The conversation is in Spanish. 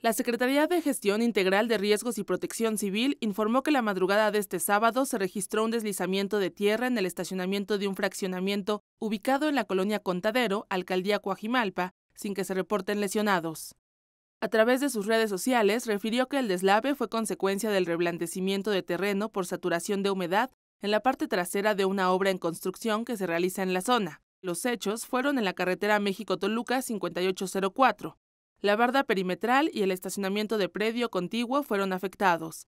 La Secretaría de Gestión Integral de Riesgos y Protección Civil informó que la madrugada de este sábado se registró un deslizamiento de tierra en el estacionamiento de un fraccionamiento ubicado en la colonia Contadero, Alcaldía Coajimalpa, sin que se reporten lesionados. A través de sus redes sociales refirió que el deslave fue consecuencia del reblandecimiento de terreno por saturación de humedad en la parte trasera de una obra en construcción que se realiza en la zona. Los hechos fueron en la carretera México-Toluca 5804. La barda perimetral y el estacionamiento de predio contiguo fueron afectados.